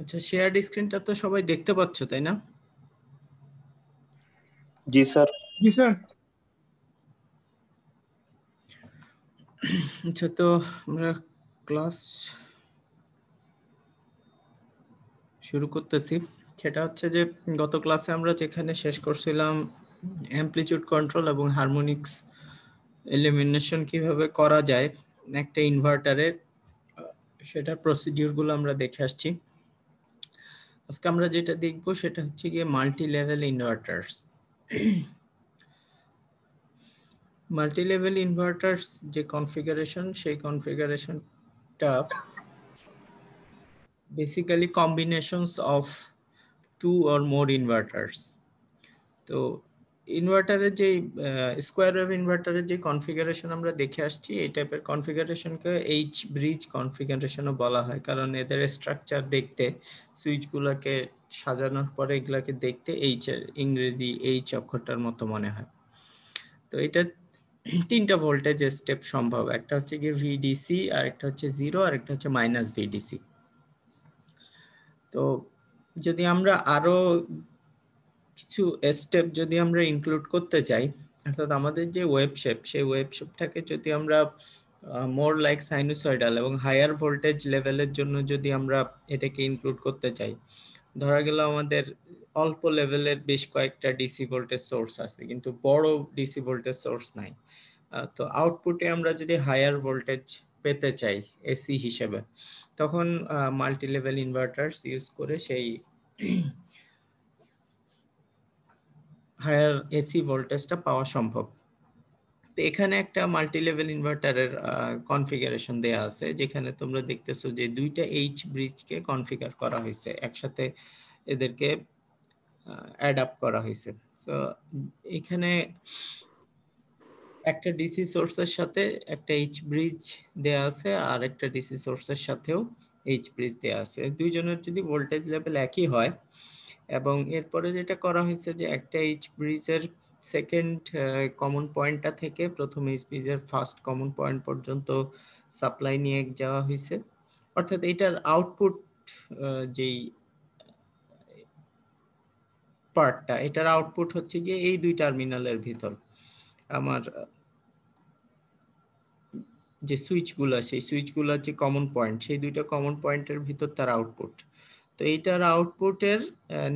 আচ্ছা শেয়ার্ড স্ক্রিনটা তো সবাই দেখতে পাচ্ছ তাই না জি স্যার জি স্যার আচ্ছা তো আমরা ক্লাস শুরু করতেছি সেটা হচ্ছে যে গত ক্লাসে আমরা যেখানে শেষ করছিলাম অ্যাম্পলিচিউড কন্ট্রোল এবং হারমোনিক্স এলিমিনেশন কিভাবে করা যায় একটা ইনভার্টারে সেটার প্রসিডিউরগুলো আমরা দেখে আসছি আজকে আমরা যেটা দেখব সেটা হচ্ছে গিয়ে multi level inverters multi level inverters যে কনফিগারেশন সেই কনফিগারেশনটা basically combinations of two or more inverters তো ইনভার্টারের যে স্কোয়ার ওয়েভ ইনভার্টারের যে কনফিগারেশন আমরা দেখে আসছি এই টাইপের কনফিগারেশনকে এইচ ব্রিজ কনফিগারেশনও বলা হয় কারণ এদের স্ট্রাকচার দেখতে সুইচগুলোকে সাজানোর পরে এগুলাকে দেখতে এইচ এর ইংরেজি এইচ অক্ষরটার মতো মনে হয় তো এটা তিনটা ভোল্টেজ স্টেপ সম্ভব একটা হচ্ছে গিয়ে ভিডিসি আর একটা হচ্ছে জিরো আর একটা হচ্ছে মাইনাস ভিডিসি তো যদি আমরা আরও কিছু স্টেপ যদি আমরা ইনক্লুড করতে চাই অর্থাৎ আমাদের যে ওয়েব শেপ সেই ওয়েব শেপটাকে যদি আমরা মোর লাইক সাইনুসয়েডাল এবং হায়ার ভোল্টেজ লেভেলের জন্য যদি আমরা এটাকে ইনক্লুড করতে চাই ধরা গেল আমাদের অল্প লেভেলের বেশ কয়েকটা ডিসি ভোল্টেজ সোর্স আছে কিন্তু বড় ডিসি ভোল্টেজ সোর্স নাই তো আউটপুটে আমরা যদি হায়ার ভোল্টেজ পেতে চাই এসি হিসেবে তখন মাল্টি লেভেল ইনভার্টার্স ইউজ করে সেই হায়ার এসি ভোল্টেজটা পাওয়া সম্ভব তো এখানে একটা মাল্টি লেভেল ইনভার্টারের কনফিগারেশন দেয়া আছে যেখানে তোমরা দেখতেছো যে দুইটা এইচ ব্রিজকে কনফিগার করা হয়েছে একসাথে এদেরকে অ্যাড আপ করা হয়েছে সো এখানে একটা ডিসি সোর্সের সাথে একটা এইচ ব্রিজ দেয়া আছে আর একটা ডিসি সোর্সের সাথেও এইচ ব্রিজ দেয়া আছে দুইজনের যদি ভোল্টেজ লেভেল একই হয় এবং এরপরে যেটা করা হয়েছে যে একটা এইচ ব্রিজের সেকেন্ড কমন পয়েন্টটা থেকে প্রথম এইচ ব্রিজের ফার্স্ট কমন পয়েন্ট পর্যন্ত সাপ্লাই নিয়ে যাওয়া হয়েছে অর্থাৎ এটার আউটপুট যেই পার্টটা এটার আউটপুট হচ্ছে গিয়ে এই দুই টার্মিনালের ভিতর আমার যে সুইচগুলো সেই সুইচগুলোর যে কমন পয়েন্ট সেই দুইটা কমন পয়েন্টের ভিতর তার আউটপুট তো এইটার আউটপুটের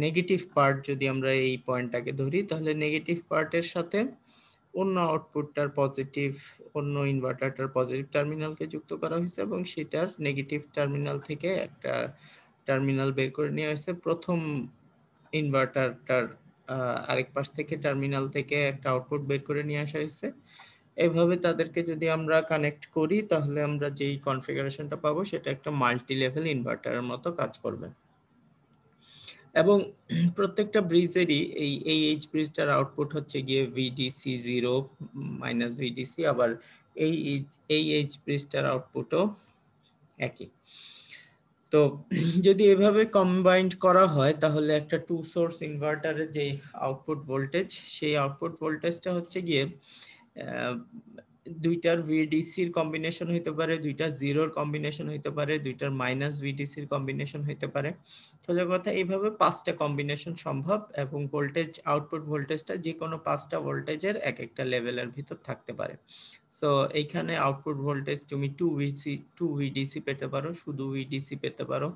নেগেটিভ পার্ট যদি আমরা এই পয়েন্টটাকে ধরি তাহলে নেগেটিভ পার্টের সাথে অন্য আউটপুটটার পজিটিভ অন্য ইনভার্টারটার পজিটিভ টার্মিনালকে যুক্ত করা হয়েছে এবং সেটার নেগেটিভ টার্মিনাল থেকে একটা টার্মিনাল বের করে নেওয়া হয়েছে প্রথম ইনভার্টারটার আরেক পাশ থেকে টার্মিনাল থেকে একটা আউটপুট বের করে নিয়ে আসা হয়েছে এভাবে তাদেরকে যদি আমরা কানেক্ট করি তাহলে আমরা যেই কনফিগারেশনটা পাবো সেটা একটা মাল্টি লেভেল ইনভার্টারের মতো কাজ করবে এবং প্রত্যেকটা ব্রিজেরই এই এই এইচ ব্রিজটার আউটপুট হচ্ছে গিয়ে ভিডিসি জিরো মাইনাস ভিডিসি আবার এই এই এইচ ব্রিজটার আউটপুটও একই তো যদি এভাবে কম্বাইন্ড করা হয় তাহলে একটা টু সোর্স ইনভার্টারের যে আউটপুট ভোল্টেজ সেই আউটপুট ভোল্টেজটা হচ্ছে গিয়ে দুইটার ভিডিসির কম্বিনেশন হইতে পারে দুইটা জিরোর কম্বিনেশন হইতে পারে দুইটার মাইনাস ভিডিসির কম্বিনেশন হইতে পারে সোজা কথা এইভাবে পাঁচটা কম্বিনেশন সম্ভব এবং ভোল্টেজ আউটপুট ভোল্টেজটা যে কোনো পাঁচটা ভোল্টেজের এক একটা লেভেলের ভিতর থাকতে পারে সো এইখানে আউটপুট ভোল্টেজ তুমি টু ভিসি টু ভিডিসি পেতে পারো শুধু ভিডিসি পেতে পারো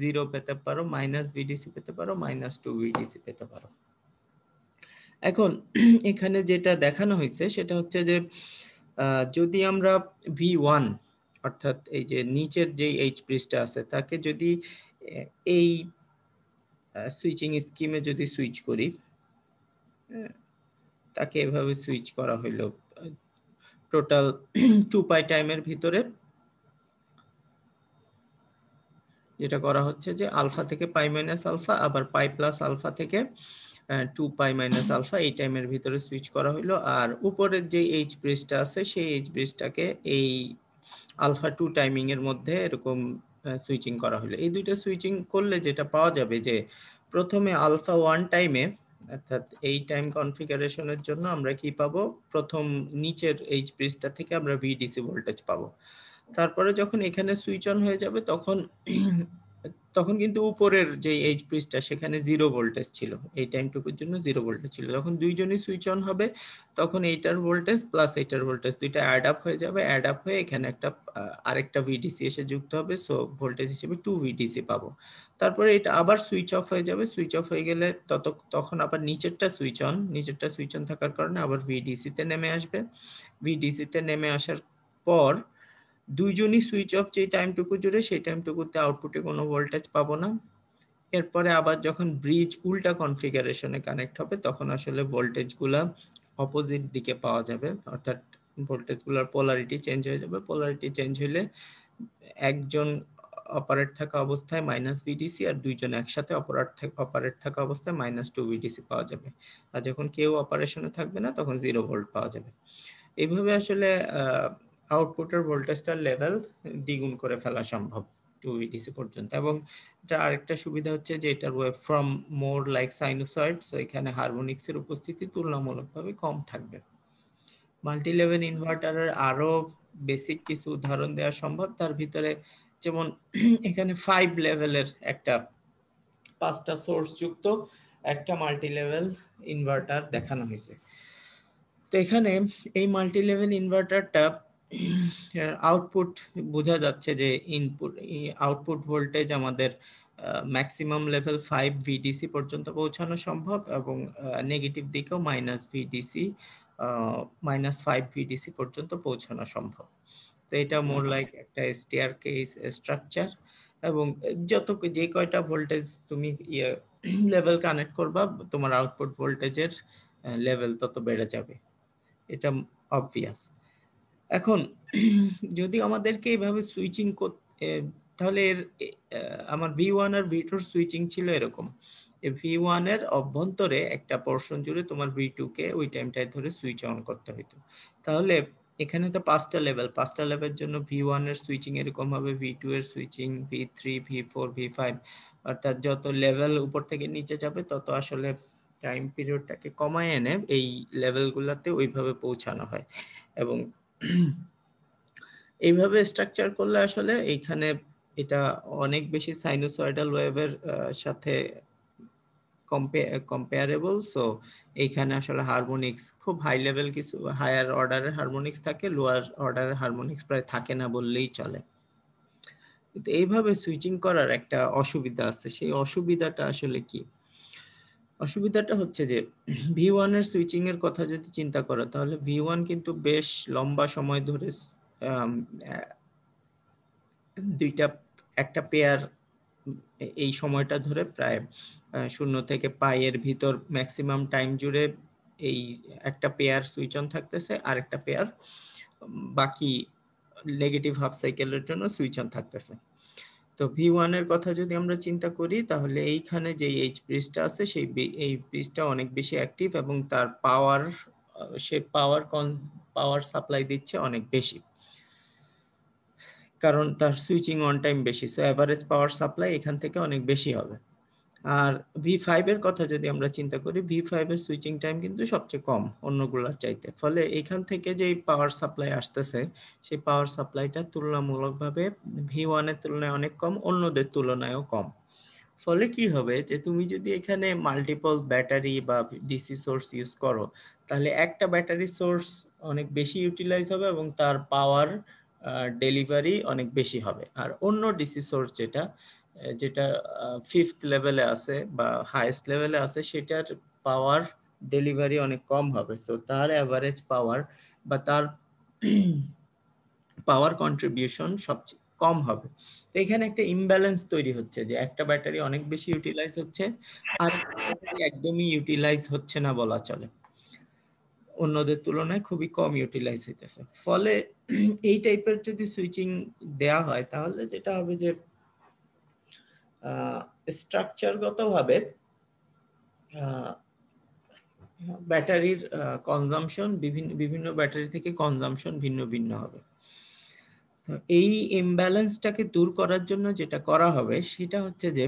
জিরো পেতে পারো মাইনাস ভিডিসি পেতে পারো মাইনাস টু ভিডিসি পেতে পারো এখন এখানে যেটা দেখানো হয়েছে সেটা হচ্ছে যে যদি আমরা ভি ওয়ান অর্থাৎ এই যে নিচের যে এইচ পৃষ্ঠা আছে তাকে যদি এই সুইচিং স্কিমে যদি সুইচ করি হ্যাঁ, তাকে এভাবে সুইচ করা হইল টোটাল টু পাই টাইমের ভিতরে যেটা করা হচ্ছে যে আলফা থেকে পাই মাইনাস আলফা আবার পাই প্লাস আলফা থেকে টু পাই মাইনাস আলফা এই টাইমের ভিতরে সুইচ করা হলো আর উপরের যে এইচ ব্রিজটা আছে সেই এইচ ব্রিজটাকে এই আলফা টু টাইমিংয়ের মধ্যে এরকম সুইচিং করা হলো এই দুইটা সুইচিং করলে যেটা পাওয়া যাবে যে প্রথমে আলফা ওয়ান টাইমে অর্থাৎ এই টাইম কনফিগারেশনের জন্য আমরা কি পাবো প্রথম নিচের এইচ ব্রিজটা থেকে আমরা ভিডিসি ভোল্টেজ পাবো তারপরে যখন এখানে সুইচ অন হয়ে যাবে তখন তখন কিন্তু উপরের যে এইচ পিসটা সেখানে জিরো ভোল্টেজ ছিল এই টাইমটুকুর জন্য জিরো ভোল্টেজ ছিল যখন দুইজনই সুইচ অন হবে তখন এইটার ভোল্টেজ প্লাস এইটার ভোল্টেজ দুইটা অ্যাড আপ হয়ে যাবে অ্যাড আপ হয়ে এখানে একটা আরেকটা ভিডিসি এসে যুক্ত হবে সো ভোল্টেজ হিসেবে টু ভিডিসি পাবো তারপরে এটা আবার সুইচ অফ হয়ে যাবে সুইচ অফ হয়ে গেলে তত তখন আবার নিচেরটা সুইচ অন নিচেরটা সুইচ অন থাকার কারণে আবার ভিডিসিতে নেমে আসবে ভিডিসিতে নেমে আসার পর দুইজনই সুইচ অফ যে টাইমটুকু জুড়ে সেই টাইমটুকুতে আউটপুটে কোনো ভোল্টেজ পাবো না এরপরে আবার যখন ব্রিজ উল্টা কনফিগারেশনে কানেক্ট হবে তখন আসলে ভোল্টেজগুলা অপোজিট দিকে পাওয়া যাবে অর্থাৎ ভোল্টেজগুলোর পোলারিটি চেঞ্জ হয়ে যাবে পোলারিটি চেঞ্জ হলে একজন অপারেট থাকা অবস্থায় মাইনাস ভিডিসি আর দুইজন একসাথে অপারেট অপারেট থাকা অবস্থায় মাইনাস টু ভিডিসি পাওয়া যাবে আর যখন কেউ অপারেশনে থাকবে না তখন জিরো ভোল্ট পাওয়া যাবে এইভাবে আসলে আউটপুটের ভোল্টেজটার লেভেল দ্বিগুণ করে ফেলা সম্ভব টু ইডিসি পর্যন্ত এবং এটা আরেকটা সুবিধা হচ্ছে যে এটার wave from more like sinusoid so এখানে হারমোনিক্সের উপস্থিতি তুলনামূলকভাবে কম থাকবে মাল্টি লেভেল ইনভার্টারের আরও বেসিক কিছু উদাহরণ দেওয়া সম্ভব তার ভিতরে যেমন এখানে ফাইভ লেভেলের একটা পাঁচটা সোর্স যুক্ত একটা মাল্টি লেভেল ইনভার্টার দেখানো হয়েছে তো এখানে এই মাল্টি লেভেল ইনভার্টারটা আউটপুট বোঝা যাচ্ছে যে ইনপুট আউটপুট ভোল্টেজ আমাদের ম্যাক্সিমাম লেভেল ফাইভ ভিডিসি পর্যন্ত পৌঁছানো সম্ভব এবং নেগেটিভ দিকেও minus VDC minus five VDC পর্যন্ত পৌঁছানো সম্ভব তো এটা মোর লাইক একটা স্টিয়ার কেস স্ট্রাকচার এবং যত যে কয়টা ভোল্টেজ তুমি ইয়ে লেভেল কানেক্ট করবা তোমার আউটপুট ভোল্টেজের লেভেল তত বেড়ে যাবে এটা অবভিয়াস এখন যদি আমাদেরকে এইভাবে সুইচিং তাহলে এর আমার ভি ওয়ান আর ভি টুর সুইচিং ছিল এরকম ভি ওয়ান এর অভ্যন্তরে একটা পোর্শন জুড়ে তোমার ভি টু কে ওই টাইমটায় ধরে সুইচ অন করতে হইতো তাহলে এখানে তো পাঁচটা লেভেল পাঁচটা লেভেলের জন্য ভি ওয়ান এর সুইচিং এরকম হবে ভি টু এর switching V three V four V five অর্থাৎ যত লেভেল উপর থেকে নিচে যাবে তত আসলে টাইম পিরিয়ডটাকে কমায় এনে এই লেভেলগুলোতে ওইভাবে পৌঁছানো হয় এবং এইভাবে স্ট্রাকচার করলে আসলে এইখানে এটা অনেক বেশি সাইনোসয়েডাল ওয়েভের সাথে কম্পেয়ারেবল সো এইখানে আসলে হারমোনিক্স খুব হাই লেভেল কিছু হায়ার অর্ডারের হারমোনিক্স থাকে লোয়ার অর্ডারের হারমোনিক্স প্রায় থাকে না বললেই চলে কিন্তু এইভাবে সুইচিং করার একটা অসুবিধা আছে সেই অসুবিধাটা আসলে কি অসুবিধাটা হচ্ছে যে ভি ওয়ানের সুইচিং এর কথা যদি চিন্তা করো তাহলে ভি ওয়ান কিন্তু বেশ লম্বা সময় ধরে দুইটা একটা পেয়ার এই সময়টা ধরে প্রায় শূন্য থেকে পায়ের ভিতর ম্যাক্সিমাম টাইম জুড়ে এই একটা পেয়ার সুইচ অন থাকতেছে আর একটা পেয়ার বাকি নেগেটিভ হাফ সাইকেলের জন্য সুইচ অন থাকতেছে তো ভি এর কথা যদি আমরা চিন্তা করি তাহলে এইখানে যে এইচ ব্রিজটা আছে সেই এই ব্রিজটা অনেক বেশি অ্যাক্টিভ এবং তার পাওয়ার সে পাওয়ার কন পাওয়ার সাপ্লাই দিচ্ছে অনেক বেশি কারণ তার সুইচিং অন টাইম বেশি সো অ্যাভারেজ পাওয়ার সাপ্লাই এখান থেকে অনেক বেশি হবে আর ভি ফাইভের কথা যদি আমরা চিন্তা করি ভি ফাইভের সুইচিং টাইম কিন্তু সবচেয়ে কম অন্যগুলোর চাইতে ফলে এখান থেকে যে পাওয়ার সাপ্লাই আসতেছে সেই পাওয়ার সাপ্লাইটা তুলনামূলকভাবে ভি ওয়ানের তুলনায় অনেক কম অন্যদের তুলনায়ও কম ফলে কি হবে যে তুমি যদি এখানে মাল্টিপল ব্যাটারি বা ডিসি সোর্স ইউজ করো তাহলে একটা ব্যাটারি সোর্স অনেক বেশি ইউটিলাইজ হবে এবং তার পাওয়ার ডেলিভারি অনেক বেশি হবে আর অন্য ডিসি সোর্স যেটা যেটা ফিফথ লেভেলে আছে বা হাইস্ট লেভেলে আছে সেটার পাওয়ার ডেলিভারি অনেক কম হবে সো তার অ্যাভারেজ পাওয়ার বা তার পাওয়ার কন্ট্রিবিউশন সবচেয়ে কম হবে তো এখানে একটা ইমব্যালেন্স তৈরি হচ্ছে যে একটা ব্যাটারি অনেক বেশি ইউটিলাইজ হচ্ছে আর একদমই ইউটিলাইজ হচ্ছে না বলা চলে অন্যদের তুলনায় খুবই কম ইউটিলাইজ হইতেছে ফলে এই টাইপের যদি সুইচিং দেয়া হয় তাহলে যেটা হবে যে স্ট্রাকচারগতভাবে ব্যাটারির কনজামশন বিভিন্ন বিভিন্ন ব্যাটারি থেকে কনজামশন ভিন্ন ভিন্ন হবে তো এই ইমব্যালেন্সটাকে দূর করার জন্য যেটা করা হবে সেটা হচ্ছে যে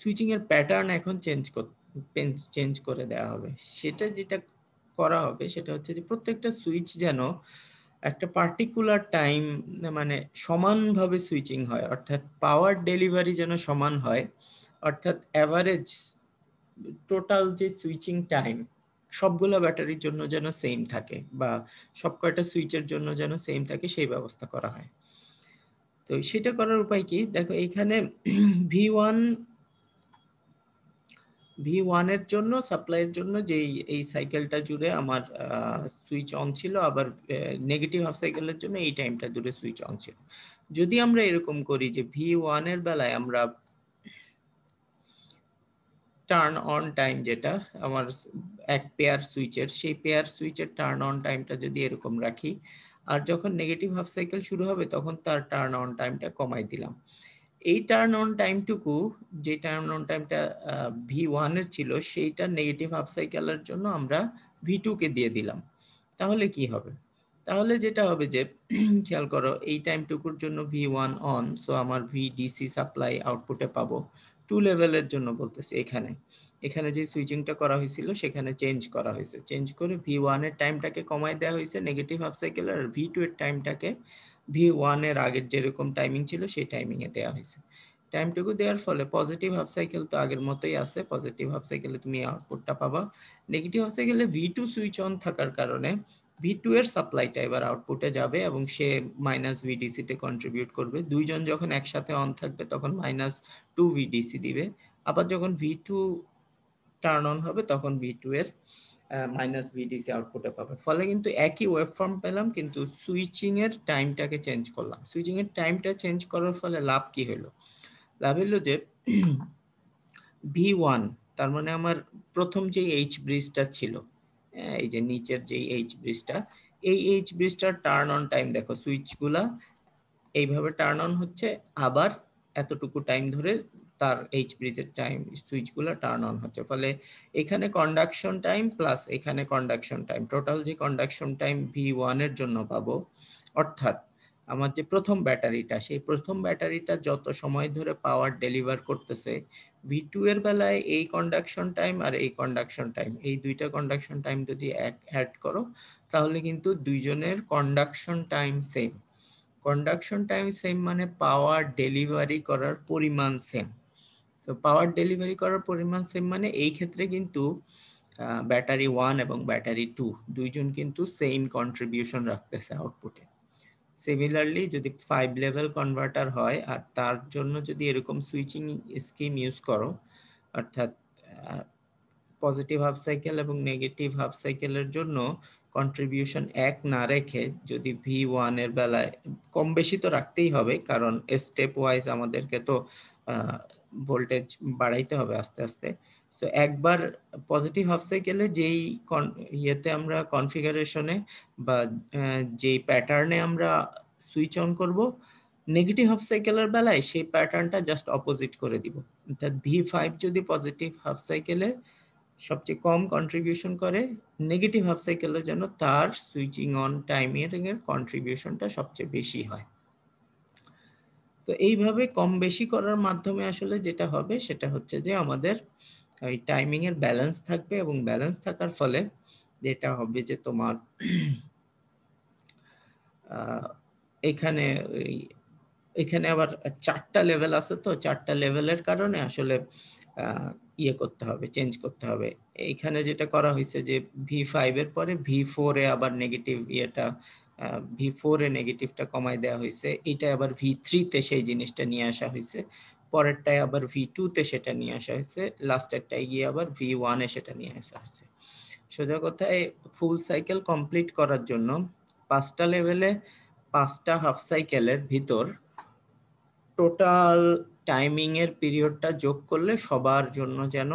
সুইচিং এর প্যাটার্ন এখন চেঞ্জ চেঞ্জ করে দেওয়া হবে সেটা যেটা করা হবে সেটা হচ্ছে যে প্রত্যেকটা সুইচ যেন একটা পার্টিকুলার টাইম মানে সমানভাবে সুইচিং হয় অর্থাৎ পাওয়ার ডেলিভারি যেন সমান হয় অর্থাৎ অ্যাভারেজ টোটাল যে সুইচিং টাইম সবগুলো ব্যাটারির জন্য যেন সেম থাকে বা সব কয়টা সুইচের জন্য যেন সেম থাকে সেই ব্যবস্থা করা হয় তো সেটা করার উপায় কি দেখো এখানে ভি ওয়ান ভি ওয়ানের জন্য সাপ্লাইয়ের জন্য যে এই সাইকেলটা জুড়ে আমার সুইচ অন ছিল আবার নেগেটিভ হাফ সাইকেলের জন্য এই টাইমটা জুড়ে সুইচ অন ছিল যদি আমরা এরকম করি যে ভি ওয়ানের বেলায় আমরা টার্ন অন টাইম যেটা আমার এক পেয়ার সুইচের সেই পেয়ার সুইচের টার্ন অন টাইমটা যদি এরকম রাখি আর যখন নেগেটিভ হাফ সাইকেল শুরু হবে তখন তার টার্ন অন টাইমটা কমাই দিলাম এই টার্ন অন টাইমটুকু যে টার্ন অন টাইমটা ভি ওয়ানের ছিল সেইটা নেগেটিভ হাফ সাইকেলের জন্য আমরা ভি টুকে দিয়ে দিলাম তাহলে কি হবে তাহলে যেটা হবে যে খেয়াল করো এই টাইমটুকুর জন্য ভি ওয়ান অন সো আমার ভি ডিসি সাপ্লাই আউটপুটে পাবো টু লেভেলের জন্য বলতেছি এখানে এখানে যে সুইচিংটা করা হয়েছিল সেখানে চেঞ্জ করা হয়েছে চেঞ্জ করে ভি ওয়ানের টাইমটাকে কমায় দেওয়া হয়েছে নেগেটিভ হাফ সাইকেলের আর ভি টু এর টাইমটাকে ভি ওয়ানের আগের যেরকম টাইমিং ছিল সেই টাইমিংয়ে দেওয়া হয়েছে টাইমটুকু দেওয়ার ফলে পজিটিভ হাফ সাইকেল তো আগের মতোই আছে পজিটিভ হাফ সাইকেলে তুমি আউটপুটটা পাবা নেগেটিভ হাফ সাইকেলে ভি টু সুইচ অন থাকার কারণে ভি টু এর সাপ্লাইটা এবার আউটপুটে যাবে এবং সে মাইনাস ভিডিসিতে কন্ট্রিবিউট করবে দুইজন যখন একসাথে অন থাকবে তখন মাইনাস টু ভিডিসি দিবে আবার যখন ভি টু টার্ন অন হবে তখন ভি টু এর মাইনাস ভিডিসি আউটপুটে পাবে ফলে কিন্তু একই ওয়েব ফর্ম পেলাম কিন্তু সুইচিংয়ের টাইমটাকে চেঞ্জ করলাম সুইচিংয়ের টাইমটা চেঞ্জ করার ফলে লাভ কি হলো লাভ হলো যে ভি ওয়ান তার মানে আমার প্রথম যে এইচ ব্রিজটা ছিল হ্যাঁ, এই যে নিচের যে এইচ ব্রিজটা এই এইচ ব্রিজটার টার্ন অন টাইম দেখো সুইচগুলা এইভাবে টার্ন অন হচ্ছে আবার এতটুকু টাইম ধরে তার এইচ ব্রিজের টাইম সুইচগুলো টার্ন অন হচ্ছে ফলে এখানে কন্ডাকশন টাইম প্লাস এখানে কন্ডাকশন টাইম টোটাল যে কন্ডাকশন টাইম ভি ওয়ানের জন্য পাবো অর্থাৎ আমার যে প্রথম ব্যাটারিটা সেই প্রথম ব্যাটারিটা যত সময় ধরে পাওয়ার ডেলিভার করতেছে ভি টু এর বেলায় এই কন্ডাকশন টাইম আর এই কন্ডাকশন টাইম এই দুইটা কন্ডাকশন টাইম যদি এক অ্যাড করো তাহলে কিন্তু দুইজনের conduction time same conduction time same মানে পাওয়ার ডেলিভারি করার পরিমাণ সেম তো পাওয়ার ডেলিভারি করার পরিমাণ সেম মানে এই ক্ষেত্রে কিন্তু ব্যাটারি ওয়ান এবং ব্যাটারি টু দুইজন কিন্তু সেম কন্ট্রিবিউশন রাখতেছে আউটপুটে সিমিলারলি যদি ফাইভ লেভেল কনভার্টার হয় আর তার জন্য যদি এরকম সুইচিং স্কিম ইউজ করো অর্থাৎ পজিটিভ হাফ সাইকেল এবং নেগেটিভ হাফ সাইকেলের জন্য কন্ট্রিবিউশন এক না রেখে যদি ভি ওয়ানের বেলায় কম বেশি তো রাখতেই হবে কারণ স্টেপ ওয়াইজ আমাদেরকে তো ভোল্টেজ বাড়াইতে হবে আস্তে আস্তে সো একবার পজিটিভ হাফ সাইকেলে যেই ইয়েতে আমরা কনফিগারেশনে বা যেই প্যাটার্নে আমরা সুইচ অন করব নেগেটিভ হাফ সাইকেলের বেলায় সেই প্যাটার্নটা জাস্ট অপোজিট করে দিব অর্থাৎ ভি ফাইভ যদি পজিটিভ হাফ সাইকেলে সবচেয়ে কম কন্ট্রিবিউশন করে নেগেটিভ হাফ সাইকেলে যেন তার সুইচিং অন টাইমিংয়ের কন্ট্রিবিউশনটা সবচেয়ে বেশি হয় তো এইভাবে কম বেশি করার মাধ্যমে আসলে যেটা হবে সেটা হচ্ছে যে আমাদের ওই টাইমিংয়ের ব্যালেন্স থাকবে এবং ব্যালেন্স থাকার ফলে যেটা হবে যে তোমার এখানে এখানে আবার চারটা লেভেল আছে তো চারটা লেভেলের কারণে আসলে ইয়ে করতে হবে চেঞ্জ করতে হবে এইখানে যেটা করা হয়েছে যে ভি ফাইভের পরে ভি ফোরে আবার নেগেটিভ ইয়েটা ভি ফোর এ নেগেটিভটা কমায় দেওয়া হয়েছে এটা আবার ভি থ্রিতে সেই জিনিসটা নিয়ে আসা হয়েছে পরেরটায় আবার ভি টুতে সেটা নিয়ে আসা হয়েছে লাস্টেরটায় গিয়ে আবার ভি ওয়ানে সেটা নিয়ে আসা হয়েছে সোজা কথায় ফুল সাইকেল কমপ্লিট করার জন্য পাঁচটা লেভেলে পাঁচটা হাফ সাইকেলের ভিতর টোটাল টাইমিংয়ের পিরিয়ডটা যোগ করলে সবার জন্য যেন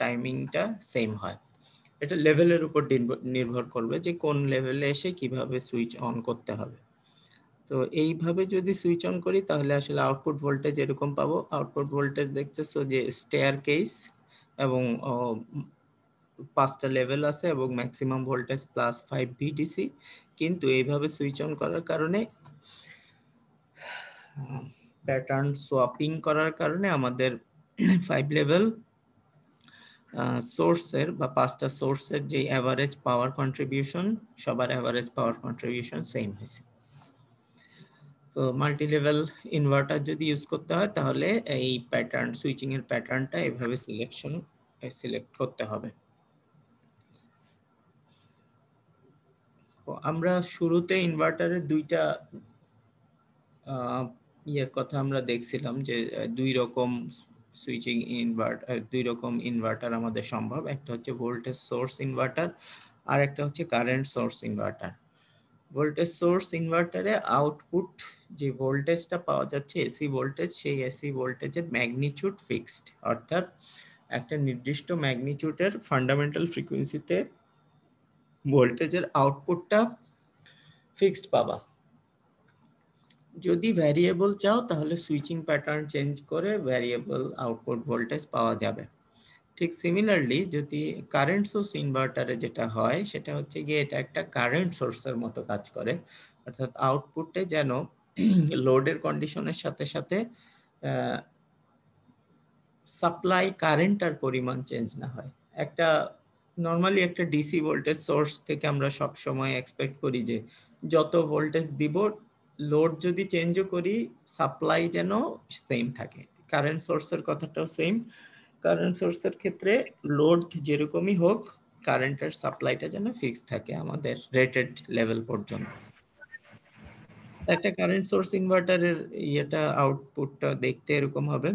টাইমিংটা সেম হয় এটা লেভেলের উপর নির্ভর করবে যে কোন লেভেলে এসে কিভাবে সুইচ অন করতে হবে তো এইভাবে যদি সুইচ অন করি তাহলে আসলে আউটপুট ভোল্টেজ এরকম পাবো আউটপুট ভোল্টেজ দেখতেছ যে স্টেয়ার কেস এবং পাঁচটা লেভেল আছে এবং maximum voltage plus five VDC কিন্তু এইভাবে সুইচ অন করার কারণে প্যাটার্ন সোয়াপিং করার কারণে আমাদের ফাইভ লেভেল সোর্সের বা পাঁচটা সোর্সের যে অ্যাভারেজ পাওয়ার কন্ট্রিবিউশন সবার অ্যাভারেজ পাওয়ার কন্ট্রিবিউশন সেম হয়েছে তো মাল্টি লেভেল ইনভার্টার যদি ইউজ করতে হয় তাহলে এই প্যাটার্ন সুইচিং এর প্যাটার্নটা এভাবে সিলেকশন সিলেক্ট করতে হবে আমরা শুরুতে ইনভার্টারের দুইটা ইয়ের কথা আমরা দেখছিলাম যে দুই রকম সুইচিং ইনভার্টার দুই রকম ইনভার্টার আমাদের সম্ভব একটা হচ্ছে ভোল্টেজ সোর্স ইনভার্টার আর একটা হচ্ছে current source inverter voltage source ইনভার্টারে আউটপুট যে ভোল্টেজটা পাওয়া যাচ্ছে এসি ভোল্টেজ সেই এসি ভোল্টেজের ম্যাগনিচিউড ফিক্সড অর্থাৎ একটা নির্দিষ্ট ম্যাগনিচিউডের ফান্ডামেন্টাল ফ্রিকোয়েন্সিতে ভোল্টেজের আউটপুটটা ফিক্সড পাবা যদি ভ্যারিয়েবল চাও তাহলে সুইচিং প্যাটার্ন চেঞ্জ করে ভ্যারিয়েবল আউটপুট ভোল্টেজ পাওয়া যাবে ঠিক সিমিলারলি যদি কারেন্ট সোর্স ইনভার্টারে যেটা হয় সেটা হচ্ছে গিয়ে এটা একটা কারেন্ট সোর্সের মতো কাজ করে অর্থাৎ আউটপুটে যেন লোডের কন্ডিশনের সাথে সাথে সাপ্লাই কারেন্টার পরিমাণ চেঞ্জ না হয় একটা নর্মালি একটা ডিসি ভোল্টেজ সোর্স থেকে আমরা সব সময় এক্সপেক্ট করি যে যত ভোল্টেজ দিব লোড যদি চেঞ্জও করি সাপ্লাই যেন সেম থাকে কারেন্ট সোর্সের কথাটাও সেম কারেন্ট সোর্সের ক্ষেত্রে লোড যেরকমই হোক কারেন্টের সাপ্লাইটা যেন ফিক্স থাকে আমাদের রেটেড লেভেল পর্যন্ত একটা কারেন্ট সোর্স ইনভার্টারের ইয়েটা আউটপুটটা দেখতে এরকম হবে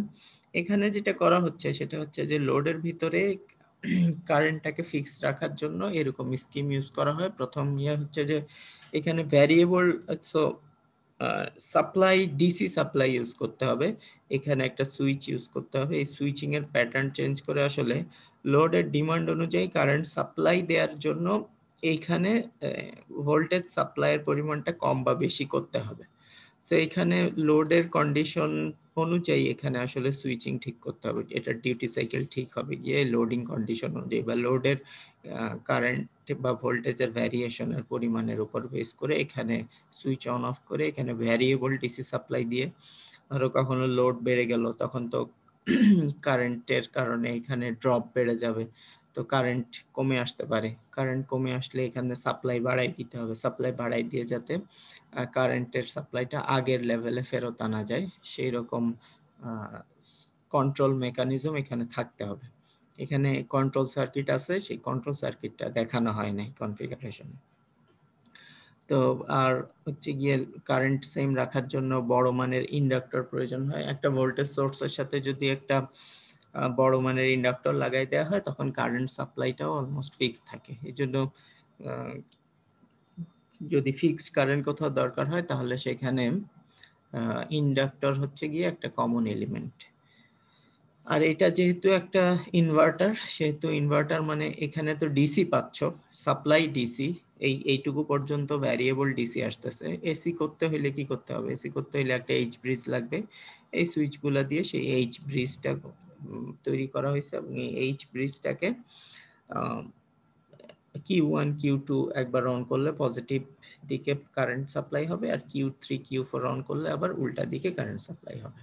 এখানে যেটা করা হচ্ছে সেটা হচ্ছে যে লোডের ভিতরে কারেন্টটাকে ফিক্স রাখার জন্য এরকম স্কিম ইউজ করা হয় প্রথম ইয়ে হচ্ছে যে এখানে variable so supply DC supply use করতে হবে এখানে একটা সুইচ ইউজ করতে হবে এই সুইচিংয়ের প্যাটার্ন চেঞ্জ করে আসলে লোডের ডিমান্ড অনুযায়ী কারেন্ট সাপ্লাই দেওয়ার জন্য এইখানে ভোল্টেজ সাপ্লাইয়ের পরিমাণটা কম বা বেশি করতে হবে সো এখানে লোডের কন্ডিশন অনুযায়ী এখানে আসলে সুইচিং ঠিক করতে হবে এটা ডিউটি সাইকেল ঠিক হবে গিয়ে লোডিং কন্ডিশন অনুযায়ী বা লোডের কারেন্ট বা ভোল্টেজের ভ্যারিয়েশনের পরিমাণের উপর বেস করে এখানে সুইচ অন অফ করে এখানে ভ্যারিয়েবল ডিসি সাপ্লাই দিয়ে ধরো কখনো লোড বেড়ে গেল তখন তো কারেন্টের কারণে এখানে ড্রপ বেড়ে যাবে তো কারেন্ট কমে আসতে পারে কারেন্ট কমে আসলে এখানে সাপ্লাই বাড়াই দিতে হবে সাপ্লাই বাড়াই দিয়ে যাতে কারেন্টের সাপ্লাইটা আগের লেভেলে ফেরত আনা যায় সেই রকম কন্ট্রোল মেকানিজম এখানে থাকতে হবে এখানে কন্ট্রোল সার্কিট আছে সেই কন্ট্রোল সার্কিটটা দেখানো হয় নাই কনফিগারেশনে তো আর হচ্ছে গিয়ে কারেন্ট সেম রাখার জন্য বড় মানের ইন্ডাক্টর প্রয়োজন হয় একটা ভোল্টেজ সোর্সের সাথে যদি একটা বড় মানের ইন্ডাক্টর লাগাই দেওয়া হয় তখন কারেন্ট সাপ্লাইটাও অলমোস্ট ফিক্স থাকে এই জন্য যদি ফিক্সড কারেন্ট কোথাও দরকার হয় তাহলে সেখানে ইন্ডাক্টর হচ্ছে গিয়ে একটা কমন এলিমেন্ট আর এটা যেহেতু একটা ইনভার্টার সেহেতু ইনভার্টার মানে এখানে তো ডিসি পাচ্ছ সাপ্লাই ডিসি এই এইটুকু পর্যন্ত ভ্যারিয়েবল ডিসি আসতেছে এসি করতে হলে কি করতে হবে এসি করতে হলে একটা এইচ ব্রিজ লাগবে এই সুইচগুলো দিয়ে সেই এইচ ব্রিজটা তৈরি করা হয়েছে এবং এইচ ব্রিজটাকে কিউ ওয়ান কিউ টু একবার অন করলে পজিটিভ দিকে কারেন্ট সাপ্লাই হবে আর Q three Q four on করলে আবার উল্টা দিকে কারেন্ট সাপ্লাই হবে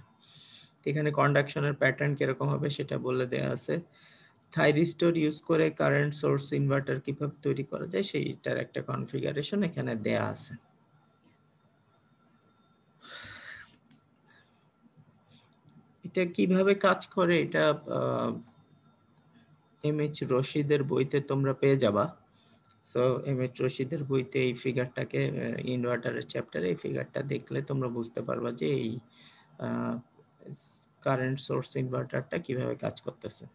এখানে কন্ডাকশনের প্যাটার্ন কিরকম হবে সেটা বলে দেওয়া আছে থাইরিস্টোর ইউজ করে কারেন্ট সোর্স ইনভার্টার কিভাবে তৈরি করা যায় সেইটার একটা কনফিগারেশন এখানে দেয়া আছে এটা কিভাবে কাজ করে এটা এম এইচ রশিদের বইতে তোমরা পেয়ে যাবা সো এম এইচ রশিদের বইতে এই ফিগারটাকে ইনভার্টারের চ্যাপ্টারে এই ফিগারটা দেখলে তোমরা বুঝতে পারবা যে এই কারেন্ট সোর্স ইনভার্টারটা কিভাবে কাজ করতেছে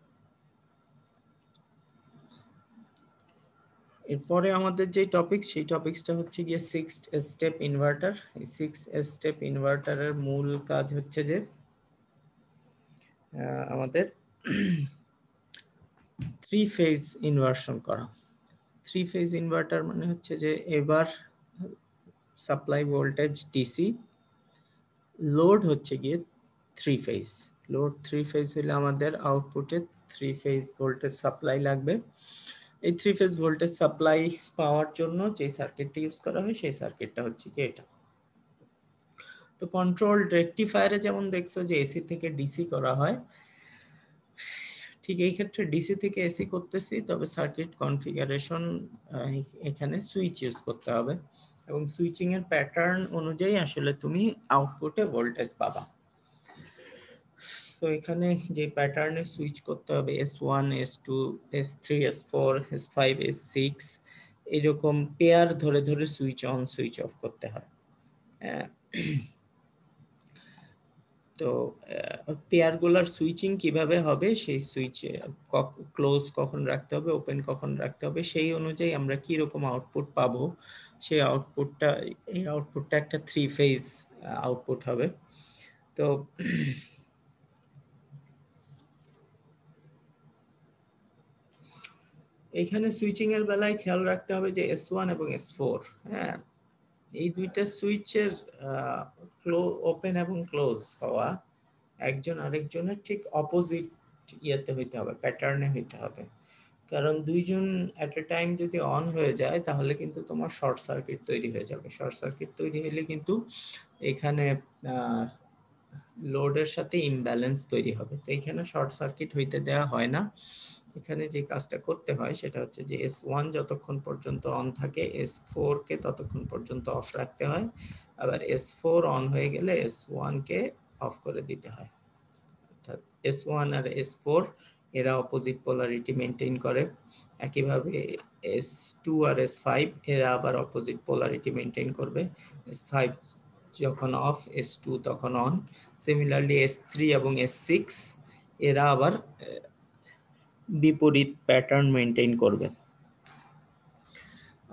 এরপরে আমাদের যে টপিক সেই টপিকসটা হচ্ছে গিয়ে সিক্স স্টেপ ইনভার্টার এই সিক্স স্টেপ ইনভার্টারের মূল কাজ হচ্ছে যে আমাদের থ্রি ফেজ ইনভার্সন করা থ্রি ফেজ ইনভার্টার মানে হচ্ছে যে এবার সাপ্লাই ভোল্টেজ ডিসি লোড হচ্ছে গিয়ে three phase load three phase হলে আমাদের আউটপুটে থ্রি ফেজ ভোল্টেজ সাপ্লাই লাগবে এই থ্রি ফেজ ভোল্টেজ সাপ্লাই পাওয়ার জন্য যে সার্কিটটা ইউজ করা হয় সেই সার্কিটটা হচ্ছে কি এটা তো কন্ট্রোল রেক্টিফায়ারে যেমন দেখছো যে এসি থেকে ডিসি করা হয় ঠিক এই ক্ষেত্রে ডিসি থেকে এসি করতেছি তবে সার্কিট কনফিগারেশন এখানে সুইচ ইউজ করতে হবে এবং সুইচিং এর প্যাটার্ন অনুযায়ী আসলে তুমি আউটপুটে ভোল্টেজ পাবা তো এখানে যে প্যাটার্নে সুইচ করতে হবে S one S two S three S four S five S six এরকম পেয়ার ধরে ধরে সুইচ অন সুইচ অফ করতে হয় হ্যাঁ তো পেয়ারগুলোর সুইচিং কিভাবে হবে সেই সুইচ ক্লোজ কখন রাখতে হবে ওপেন কখন রাখতে হবে সেই অনুযায়ী আমরা কি রকম আউটপুট পাবো সেই আউটপুটটা এই আউটপুটটা একটা থ্রি ফেজ আউটপুট হবে তো এখানে সুইচিং এর বেলায় খেয়াল রাখতে হবে যে এস ওয়ান এবং এস ফোর হ্যাঁ এই দুইটা সুইচের ওপেন এবং ক্লোজ হওয়া একজন আরেকজনের ঠিক অপোজিট ইয়েতে হইতে হবে প্যাটার্নে হইতে হবে কারণ দুইজন অ্যাট এ টাইম যদি অন হয়ে যায় তাহলে কিন্তু তোমার শর্ট সার্কিট তৈরি হয়ে যাবে শর্ট সার্কিট তৈরি হলে কিন্তু এখানে লোডের সাথে ইমব্যালেন্স তৈরি হবে তো এখানে শর্ট সার্কিট হইতে দেওয়া হয় না এখানে যে কাজটা করতে হয় সেটা হচ্ছে যে এস ওয়ান যতক্ষণ পর্যন্ত অন থাকে এস ফোরকে ততক্ষণ পর্যন্ত অফ রাখতে হয় আবার এস ফোর অন হয়ে গেলে এস ওয়ানকে অফ করে দিতে হয় অর্থাৎ এস ওয়ান আর এস ফোর এরা অপোজিট পোলারিটি মেনটেন করে একইভাবে এস টু আর এস ফাইভ এরা আবার অপোজিট পোলারিটি মেনটেন করবে এস ফাইভ যখন অফ এস টু তখন অন সিমিলারলি এস থ্রি এবং এস সিক্স এরা আবার বিপরীত প্যাটার্ন মেনটেন করবে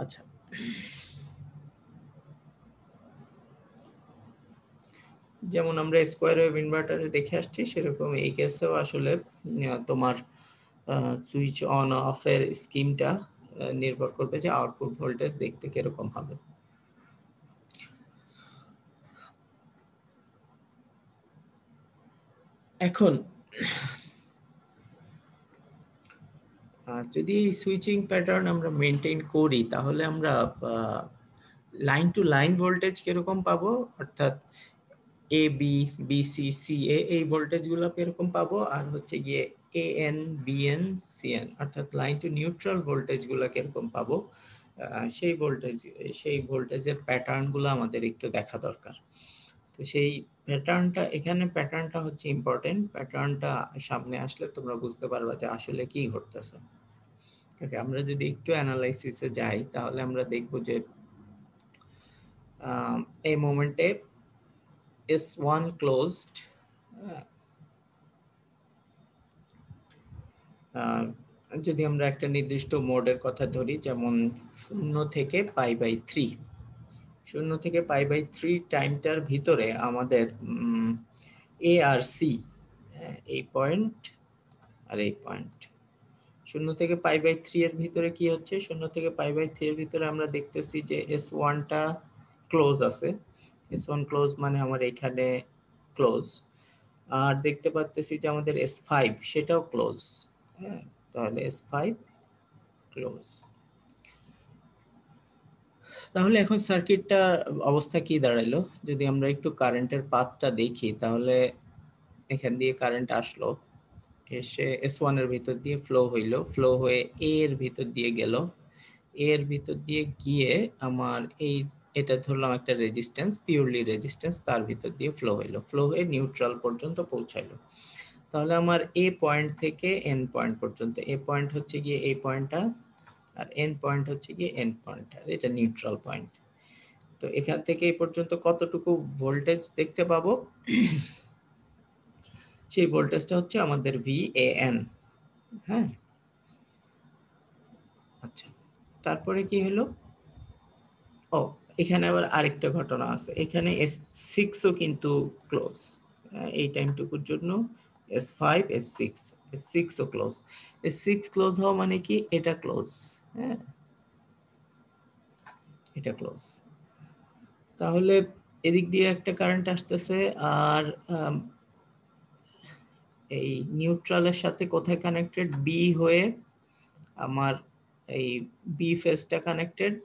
আচ্ছা যেমন আমরা স্কোয়ার ওয়েভ ইনভার্টারে দেখে আসছি সেরকম এই কেসেও আসলে তোমার সুইচ অন অফের স্কিমটা নির্ভর করবে যে আউটপুট ভোল্টেজ দেখতে কিরকম হবে এখন যদি এই সুইচিং প্যাটার্ন আমরা মেনটেন করি তাহলে আমরা লাইন টু লাইন ভোল্টেজ কিরকম পাবো অর্থাৎ A B B C C A এই ভোল্টেজগুলো কিরকম পাবো আর হচ্ছে গিয়ে A N B N C N অর্থাৎ লাইন টু নিউট্রাল ভোল্টেজগুলো কিরকম পাবো সেই ভোল্টেজ সেই ভোল্টেজের প্যাটার্নগুলো আমাদের একটু দেখা দরকার তো সেই প্যাটার্নটা এখানে প্যাটার্নটা হচ্ছে ইম্পর্টেন্ট প্যাটার্নটা সামনে আসলে তোমরা বুঝতে পারবা যে আসলে কি ঘটতেছে ওকে আমরা যদি একটু অ্যানালাইসিসে যাই তাহলে আমরা দেখব যে এই মোমেন্টে এস ওয়ান ক্লোজড যদি আমরা একটা নির্দিষ্ট মোডের কথা ধরি যেমন শূন্য থেকে পাই বাই থ্রি শূন্য থেকে পাই বাই থ্রি টাইমটার ভিতরে আমাদের এ আর সি এই পয়েন্ট আর এই পয়েন্ট শূন্য থেকে পাই বাই থ্রি এর ভিতরে কি হচ্ছে শূন্য থেকে পাই বাই থ্রি এর ভিতরে আমরা দেখতেছি যে এস ওয়ানটা ক্লোজ আছে এস ওয়ান ক্লোজ মানে আমার এখানে ক্লোজ আর দেখতে পাচ্ছি যে আমাদের এস ফাইভ সেটাও ক্লোজ হ্যাঁ তাহলে এস ফাইভ ক্লোজ তাহলে এখন সার্কিটটা অবস্থা কি দাঁড়াইলো যদি আমরা একটু কারেন্টের পাথটা দেখি তাহলে এখান দিয়ে কারেন্ট আসলো এসে এস ওয়ানের ভিতর দিয়ে ফ্লো হইল ফ্লো হয়ে এ এর ভিতর দিয়ে গেল এ এর ভিতর দিয়ে গিয়ে আমার এই এটা ধরলাম একটা রেজিস্ট্যান্স পিওরলি রেজিস্ট্যান্স তার ভিতর দিয়ে ফ্লো হইলো ফ্লো হয়ে নিউট্রাল পর্যন্ত পৌঁছাইলো তাহলে আমার এ পয়েন্ট থেকে এন পয়েন্ট পর্যন্ত এ পয়েন্ট হচ্ছে গিয়ে এই পয়েন্টটা আর এন পয়েন্ট হচ্ছে গিয়ে এন পয়েন্ট আর এটা নিউট্রাল পয়েন্ট তো এখান থেকে এই পর্যন্ত কতটুকু ভোল্টেজ দেখতে পাবো সেই ভোল্টেজটা হচ্ছে আমাদের এন হ্যাঁ আচ্ছা তারপরে কি হলো ও এখানে আবার আরেকটা ঘটনা আছে এখানে এস সিক্সও কিন্তু ক্লোজ এই টাইমটুকুর জন্য S five S six S সিক্সও ক্লোজ এস সিক্স ক্লোজ হওয়া মানে কি এটা ক্লোজ হ্যাঁ এটা ক্লোজ তাহলে এদিক দিয়ে একটা কারেন্ট আসতেছে আর এই নিউট্রালের সাথে কোথায় কানেক্টেড বি হয়ে আমার এই বি ফেসটা কানেক্টেড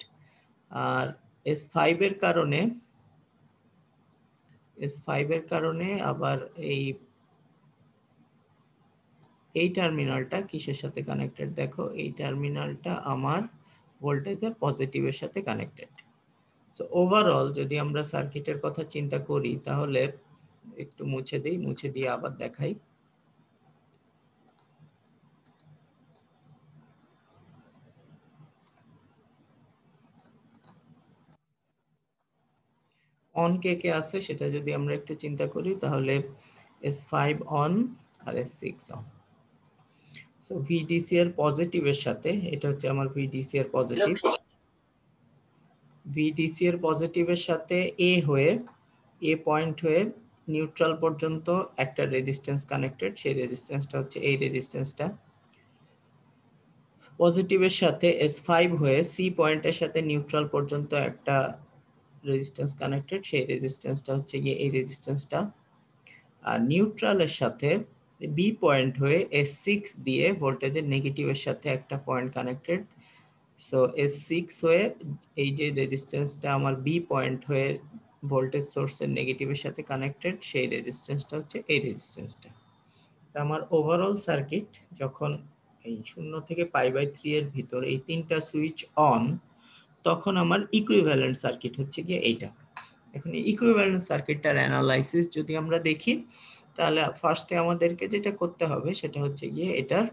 আর এস ফাইভের কারণে এস ফাইভের কারণে আবার এই এই টার্মিনালটা কিসের সাথে কানেক্টেড দেখো এই টার্মিনালটা আমার ভোল্টেজের পজিটিভের সাথে কানেক্টেড সো ওভারঅল যদি আমরা সার্কিটের কথা চিন্তা করি তাহলে একটু মুছে দিই মুছে দিয়ে আবার দেখাই অন কে কে আছে সেটা যদি আমরা একটু চিন্তা করি তাহলে এস ফাইভ অন আর S six on so VDC এর পজিটিভ এর সাথে এটা হচ্ছে আমার ভিডিসি এর পজিটিভ ভিডিসি এর পজিটিভ এর সাথে এ হয়ে এ পয়েন্ট হয়ে নিউট্রাল পর্যন্ত একটা রেজিস্ট্যান্স কানেক্টেড সেই রেজিস্ট্যান্সটা হচ্ছে এই রেজিস্ট্যান্সটা পজিটিভের সাথে এস ফাইভ হয়ে সি পয়েন্টের সাথে নিউট্রাল পর্যন্ত একটা রেজিস্ট্যান্স কানেক্টেড সেই রেজিস্ট্যান্সটা হচ্ছে গিয়ে এই রেজিস্ট্যান্সটা আর নিউট্রালের সাথে বি পয়েন্ট হয়ে এস সিক্স দিয়ে ভোল্টেজের নেগেটিভের সাথে একটা point connected so S six হয়ে এই যে রেজিস্ট্যান্সটা আমার বি পয়েন্ট হয়ে ভোল্টেজ সোর্সের নেগেটিভের সাথে কানেক্টেড সেই রেজিস্ট্যান্সটা হচ্ছে এই রেজিস্ট্যান্সটা আমার ওভারঅল সার্কিট যখন এই শূন্য থেকে পাই বাই থ্রি এর ভিতর এই তিনটা সুইচ অন তখন আমার ইকুইভ্যালেন্ট সার্কিট হচ্ছে গিয়ে এইটা এখন ইকুইভ্যালেন্ট সার্কিটটার অ্যানালাইসিস যদি আমরা দেখি তাহলে ফার্স্টে আমাদেরকে যেটা করতে হবে সেটা হচ্ছে গিয়ে এটার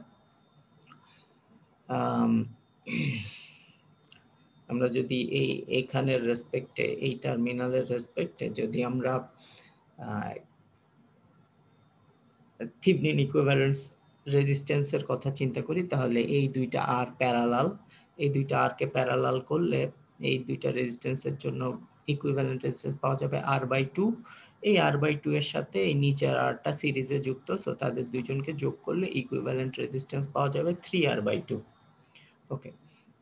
আমরা যদি এই এখানের রেসপেক্টে এই টার্মিনালের রেসপেক্টে যদি আমরা থিবনিন ইকুইভ্যালেন্স রেজিস্ট্যান্সের কথা চিন্তা করি তাহলে এই দুইটা আর প্যারালাল এই দুইটা আরকে প্যারালাল করলে এই দুইটা রেজিস্ট্যান্সের জন্য ইকুইভ্যালেন্ট রেজিস্ট্যান্স পাওয়া যাবে আর বাই টু এই আর বাই টু এর সাথে এই নিচের আরটা সিরিজে যুক্ত সো তাদের দুজনকে যোগ করলে ইকুইভ্যালেন্ট রেজিস্ট্যান্স পাওয়া যাবে three R by two okay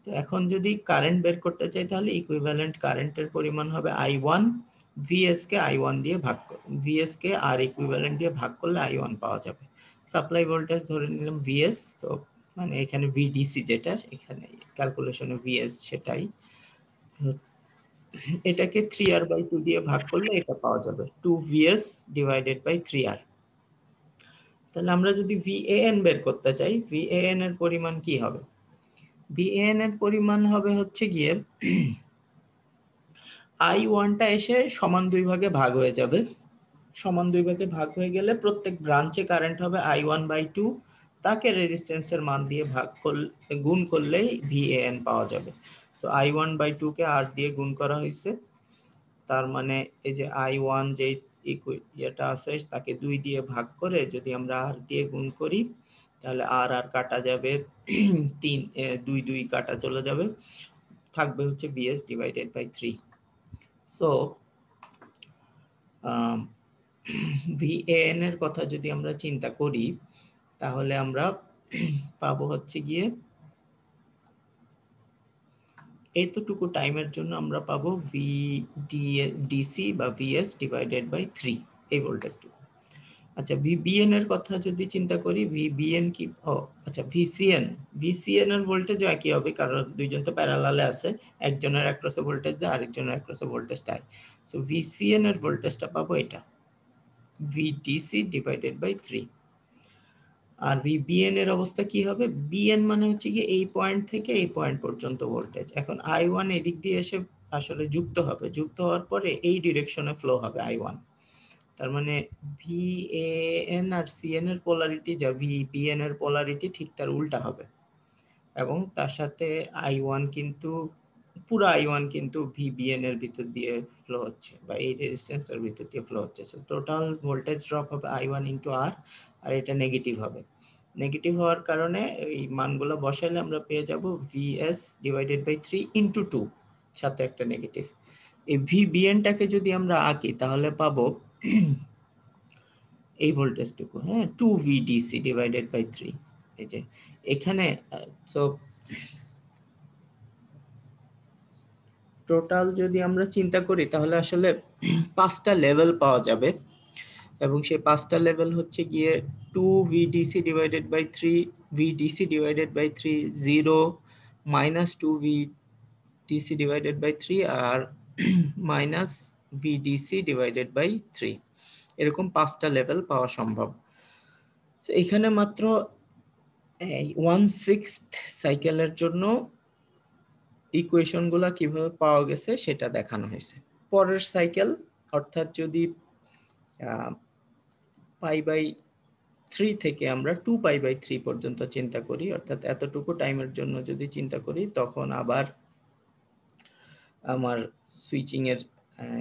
তো এখন যদি কারেন্ট বের করতে চাই তাহলে ইকুইভ্যালেন্ট কারেন্টের পরিমাণ হবে আই ওয়ান ভিএসকে আই ওয়ান দিয়ে ভাগ ভিএসকে আর ইকুইভ্যালেন্ট দিয়ে ভাগ করলে আই ওয়ান পাওয়া যাবে সাপ্লাই ভোল্টেজ ধরে নিলাম ভিএস তো মানে এখানে ভিডিসি যেটা এখানে ক্যালকুলেশনে ভিএস সেটাই এটাকে থ্রি আর বাই টু দিয়ে ভাগ করলে এটা পাওয়া যাবে two VS divided by three আর তাহলে আমরা যদি ভিএএন বের করতে চাই ভিএএন এর পরিমাণ কি হবে ভিএএন এর পরিমাণ হবে হচ্ছে গিয়ে আই ওয়ানটা এসে সমান দুই ভাগে ভাগ হয়ে যাবে সমান দুই ভাগে ভাগ হয়ে গেলে প্রত্যেক ব্রাঞ্চে কারেন্ট হবে আই ওয়ান বাই টু তাকে রেজিস্ট্যান্সের মান দিয়ে ভাগ করলে গুণ করলেই ভিএএন পাওয়া যাবে সো আই ওয়ান বাই টুকে আর দিয়ে গুণ করা হয়েছে তার মানে এই যে আই ওয়ান যে ইয়েটা আছে তাকে দুই দিয়ে ভাগ করে যদি আমরা আর দিয়ে গুণ করি তাহলে আর আর কাটা যাবে তিন দুই দুই কাটা চলে যাবে থাকবে হচ্ছে VS divided by three so VAN এর কথা যদি আমরা চিন্তা করি তাহলে আমরা পাবো হচ্ছে গিয়ে এতটুকু টাইমের জন্য আমরা পাবো ভি ডি ডিসি বা ভিএস ডিভাইডেড বাই থ্রি এই ভোল্টেজটুকু আচ্ছা ভিবিএন এর কথা যদি চিন্তা করি ভিবিএন কি আচ্ছা ভিসিএন ভিসিএন এর ভোল্টেজ একই হবে কারণ দুইজন তো প্যারালালে আছে একজনের একক্রসে ভোল্টেজ দেয় আরেকজনের একক্রসে ভোল্টেজ দেয় সো ভিসিএন এর ভোল্টেজটা পাবো এটা সি ডিভাইডেড বাই থ্রি আর বিএন এর অবস্থা কি হবে বিএন মানে হচ্ছে গিয়ে এই পয়েন্ট থেকে এই পয়েন্ট পর্যন্ত ভোল্টেজ এখন আই ওয়ান এদিক দিয়ে এসে আসলে যুক্ত হবে যুক্ত হওয়ার পরে এই ডিরেকশনে ফ্লো হবে আই ওয়ান তার মানে ভি এন আর সিএন এর পোলারিটি যা ভি বিএন এর পোলারিটি ঠিক তার উল্টা হবে এবং তার সাথে আই ওয়ান কিন্তু পুরো আই ওয়ান কিন্তু ভিবিএন এর ভিতর দিয়ে ফ্লো হচ্ছে বা এই রেজিস্ট্যান্সের ভিতর দিয়ে ফ্লো হচ্ছে সো টোটাল ভোল্টেজ ড্রপ হবে আই ওয়ান ইন্টু আর আর এটা নেগেটিভ হবে নেগেটিভ হওয়ার কারণে এই মানগুলো বসাইলে আমরা পেয়ে যাব VS divided by three into two সাথে একটা নেগেটিভ এই ভি বিএনটাকে যদি আমরা আঁকি তাহলে পাবো এই ভোল্টেজটুকু হ্যাঁ two VDC divided by three এই যে এখানে তো টোটাল যদি আমরা চিন্তা করি তাহলে আসলে পাঁচটা লেভেল পাওয়া যাবে এবং সেই পাঁচটা লেভেল হচ্ছে গিয়ে two VDC divided by three VDC divided by three zero minus two VDC divided by three আর minus VDC divided by three এরকম পাঁচটা লেভেল পাওয়া সম্ভব এখানে মাত্র ওয়ান সিক্স সাইকেলের জন্য ইকুয়েশনগুলো কিভাবে পাওয়া গেছে সেটা দেখানো হয়েছে পরের সাইকেল অর্থাৎ যদি পাই বাই থ্রি থেকে আমরা টু পাই বাই থ্রি পর্যন্ত চিন্তা করি অর্থাৎ এতটুকু টাইমের জন্য যদি চিন্তা করি তখন আবার আমার সুইচিংয়ের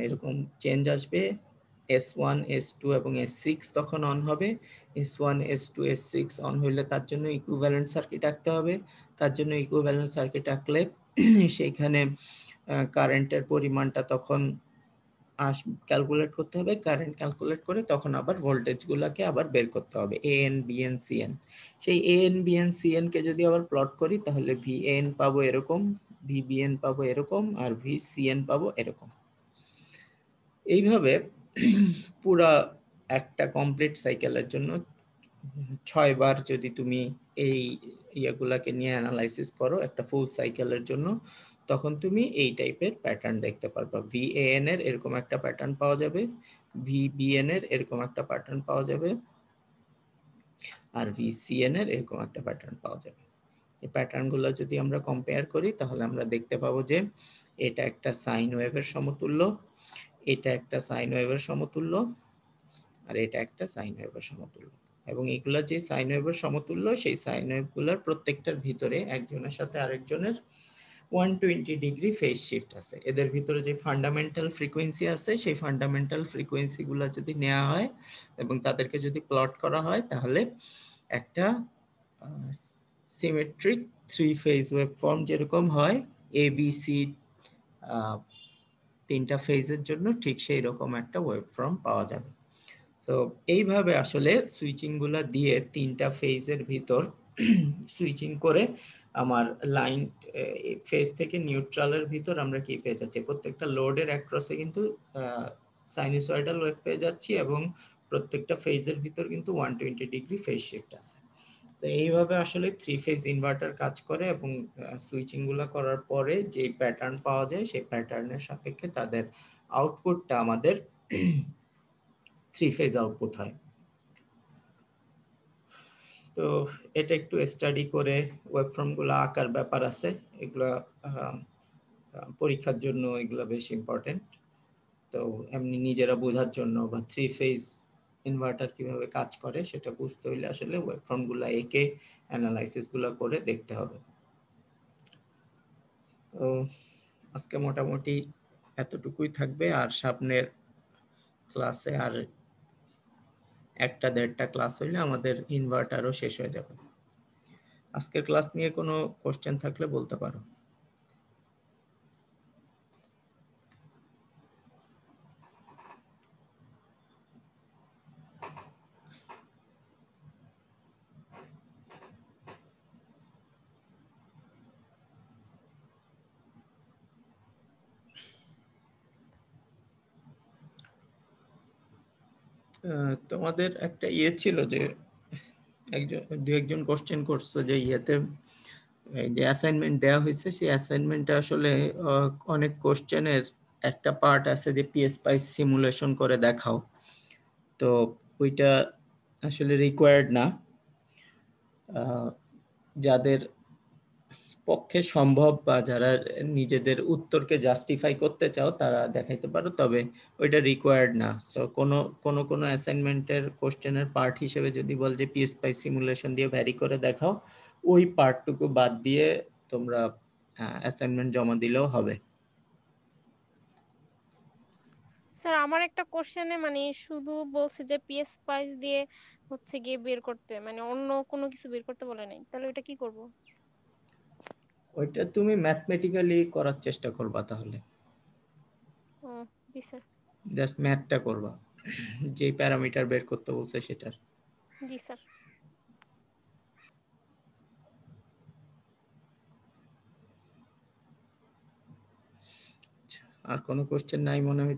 এরকম চেঞ্জ আসবে এস ওয়ান এস টু এবং এস সিক্স তখন অন হবে S one S two S six on হইলে তার জন্য ইকুইভ্যালেন্ট সার্কিট আঁকতে হবে তার জন্য ইকুইভ্যালেন্ট সার্কিট আঁকলে সেইখানে কারেন্টের পরিমাণটা তখন আস ক্যালকুলেট করতে হবে কারেন্ট ক্যালকুলেট করে তখন আবার ভোল্টেজগুলোকে আবার বের করতে হবে A N B N C N সেই A N B N C যদি আবার প্লট করি তাহলে ভি এন পাবো এরকম ভি বি এন পাবো এরকম আর ভি সি এন পাবো এরকম এইভাবে পুরা একটা কমপ্লিট সাইকেলের জন্য ছয়বার যদি তুমি এই ইয়েগুলাকে নিয়ে অ্যানালাইসিস করো একটা ফুল সাইকেলের জন্য তখন তুমি এই টাইপের প্যাটার্ন দেখতে পারবা ভিএএন এর এরকম একটা প্যাটার্ন পাওয়া যাবে ভিবিএন এর এরকম একটা প্যাটার্ন পাওয়া যাবে আর ভিসিএন এর এরকম একটা প্যাটার্ন পাওয়া যাবে এই প্যাটার্নগুলো যদি আমরা কম্পেয়ার করি তাহলে আমরা দেখতে পাবো যে এটা একটা সাইন ওয়েভের সমতুল্য এটা একটা সাইন ওয়েভের সমতুল্য আর এটা একটা সাইন ওয়েভের সমতুল্য এবং এগুলো যে সাইন ওয়েভের সমতুল্য সেই সাইন ওয়েভগুলোর প্রত্যেকটার ভিতরে একজনের সাথে আরেকজনের one twenty degree phase shift আছে এদের ভিতরে যে ফান্ডামেন্টাল ফ্রিকোয়েন্সি আছে সেই ফান্ডামেন্টাল ফ্রিকোয়েন্সিগুলো যদি নেওয়া হয় এবং তাদেরকে যদি প্লট করা হয় তাহলে একটা symmetric three phase wave form যেরকম হয় এ বি সি তিনটা ফেজের জন্য ঠিক সেই রকম একটা ওয়েব ফর্ম পাওয়া যাবে তো এইভাবে আসলে সুইচিংগুলো দিয়ে তিনটা ফেজের ভিতর সুইচিং করে আমার লাইন ফেজ থেকে নিউট্রালের ভিতর আমরা কি পেয়ে যাচ্ছি প্রত্যেকটা লোডের অ্যাক্রসে কিন্তু সাইনিসয়েডাল ওয়েভ পেয়ে যাচ্ছি এবং প্রত্যেকটা ফেজের ভিতর কিন্তু one twenty degree phase shift আছে তো এইভাবে আসলে থ্রি ফেজ ইনভার্টার কাজ করে এবং সুইচিংগুলো করার পরে যে প্যাটার্ন পাওয়া যায় সেই প্যাটার্নের সাপেক্ষে তাদের আউটপুটটা আমাদের থ্রি ফেজ আউটপুট হয় তো এটা একটু স্টাডি করে ওয়েব ফর্মগুলো আঁকার ব্যাপার আছে এগুলো পরীক্ষার জন্য এগুলো বেশ ইম্পর্টেন্ট তো এমনি নিজেরা বোঝার জন্য বা থ্রি ফেজ ইনভার্টার কিভাবে কাজ করে সেটা বুঝতে হইলে আসলে ওয়েব ফর্মগুলো এঁকে অ্যানালাইসিসগুলো করে দেখতে হবে তো আজকে মোটামুটি এতটুকুই থাকবে আর সামনের ক্লাসে আর একটা দেড়টা ক্লাস হইলে আমাদের ইনভার্টারও শেষ হয়ে যাবে আজকের ক্লাস নিয়ে কোনো কোশ্চেন থাকলে বলতে পারো তোমাদের একটা ইয়ে ছিল যে একজন দু একজন কোশ্চেন করছে যে ইয়েতে যে অ্যাসাইনমেন্ট দেওয়া হয়েছে সেই অ্যাসাইনমেন্টটা আসলে অনেক কোশ্চেনের একটা পার্ট আছে যে পিএসপাই সিমুলেশন করে দেখাও তো ওইটা আসলে রিকোয়ার্ড না যাদের পক্ষে সম্ভব বা যারা নিজেদের উত্তরকে জাস্টিফাই করতে চাও তারা দেখাইতে পারো তবে ওইটা রিকোয়ার্ড না সো কোনো কোনো কোনো অ্যাসাইনমেন্টের কোশ্চেনের পার্ট হিসেবে যদি বল যে পিএস পাই সিমুলেশন দিয়ে ভ্যারি করে দেখাও ওই পার্টটুকু বাদ দিয়ে তোমরা অ্যাসাইনমেন্ট জমা দিলেও হবে স্যার আমার একটা কোশ্চেনে মানে শুধু বলছে যে পিএস পাইস দিয়ে হচ্ছে গিয়ে বের করতে মানে অন্য কোনো কিছু বের করতে বলে নাই তাহলে ওটা কি করবো ওইটা তুমি ম্যাথমেটিক্যালি করার চেষ্টা করবা তাহলে জি স্যার জাস্ট ম্যাথটা করবা যে প্যারামিটার বের করতে বলছে সেটার জি স্যার আচ্ছা, আর কোনো কোশ্চেন নাই মনে হয়